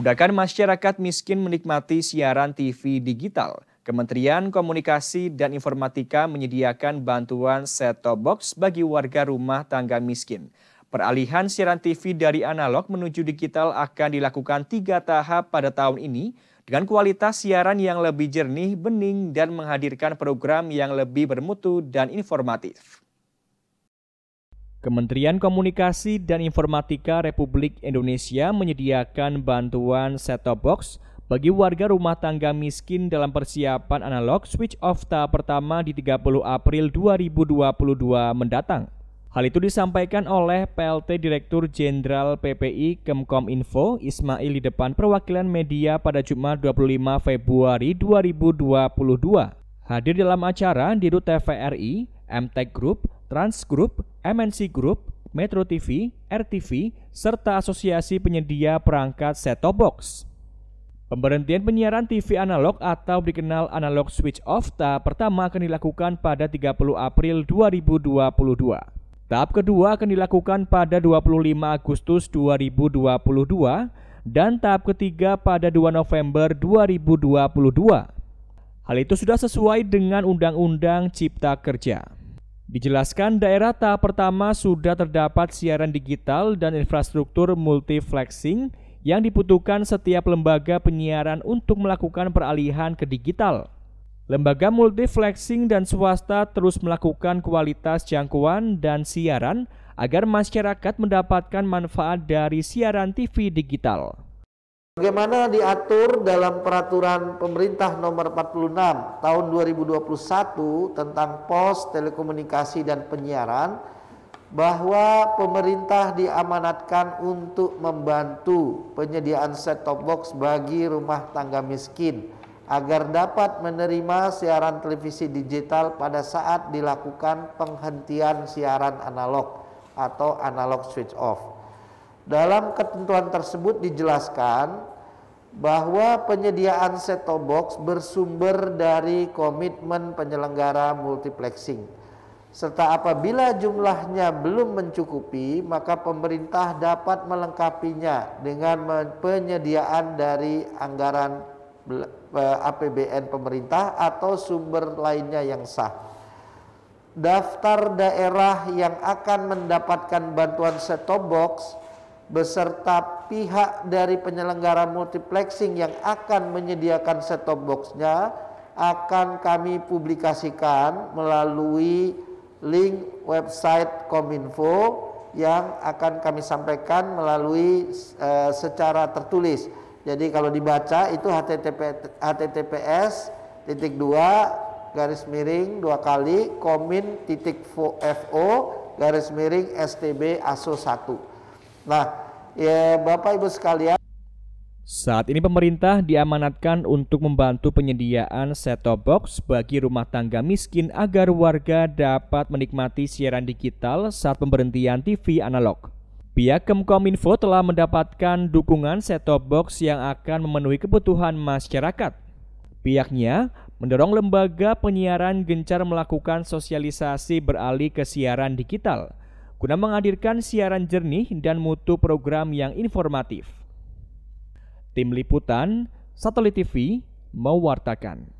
Memudahkan masyarakat miskin menikmati siaran TV digital, Kementerian Komunikasi dan Informatika menyediakan bantuan set-top box bagi warga rumah tangga miskin. Peralihan siaran TV dari analog menuju digital akan dilakukan tiga tahap pada tahun ini dengan kualitas siaran yang lebih jernih, bening, dan menghadirkan program yang lebih bermutu dan informatif. Kementerian Komunikasi dan Informatika Republik Indonesia menyediakan bantuan set-top box bagi warga rumah tangga miskin dalam persiapan analog switch off tahap pertama di 30 April 2022 mendatang. Hal itu disampaikan oleh PLT Direktur Jenderal PPI Kemkom Info Ismail di depan perwakilan media pada Jumat 25 Februari 2022. Hadir dalam acara di RUT TVRI, MTech Group, Trans Group, MNC Group, Metro TV, RTV, serta asosiasi penyedia perangkat set-top box. Pemberhentian penyiaran TV analog atau dikenal analog switch off tahap pertama akan dilakukan pada 30 April 2022. Tahap kedua akan dilakukan pada 25 Agustus 2022 dan tahap ketiga pada 2 November 2022. Hal itu sudah sesuai dengan Undang-Undang Cipta Kerja. Dijelaskan daerah tahap pertama sudah terdapat siaran digital dan infrastruktur multiflexing yang dibutuhkan setiap lembaga penyiaran untuk melakukan peralihan ke digital. Lembaga multiflexing dan swasta terus melakukan kualitas jangkauan dan siaran agar masyarakat mendapatkan manfaat dari siaran TV digital. Bagaimana diatur dalam peraturan pemerintah nomor 46 tahun 2021 tentang pos telekomunikasi dan penyiaran bahwa pemerintah diamanatkan untuk membantu penyediaan set top box bagi rumah tangga miskin agar dapat menerima siaran televisi digital pada saat dilakukan penghentian siaran analog atau analog switch off. Dalam ketentuan tersebut dijelaskan bahwa penyediaan set-top box bersumber dari komitmen penyelenggara multiplexing serta apabila jumlahnya belum mencukupi maka pemerintah dapat melengkapinya dengan penyediaan dari anggaran APBN eh, pemerintah atau sumber lainnya yang sah. Daftar daerah yang akan mendapatkan bantuan set-top box beserta pihak dari penyelenggara multiplexing yang akan menyediakan set-top boxnya akan kami publikasikan melalui link website Kominfo yang akan kami sampaikan melalui e, secara tertulis. Jadi kalau dibaca itu http, https titik dua garis miring dua kali komin titik fo garis miring stb aso 1 Nah, ya Bapak Ibu sekalian. Saat ini pemerintah diamanatkan untuk membantu penyediaan set-top box bagi rumah tangga miskin agar warga dapat menikmati siaran digital saat pemberhentian TV analog. Pihak Kemkominfo telah mendapatkan dukungan set-top box yang akan memenuhi kebutuhan masyarakat. Pihaknya mendorong lembaga penyiaran gencar melakukan sosialisasi beralih ke siaran digital – guna menghadirkan siaran jernih dan mutu program yang informatif. Tim Liputan, Satelit TV, mewartakan.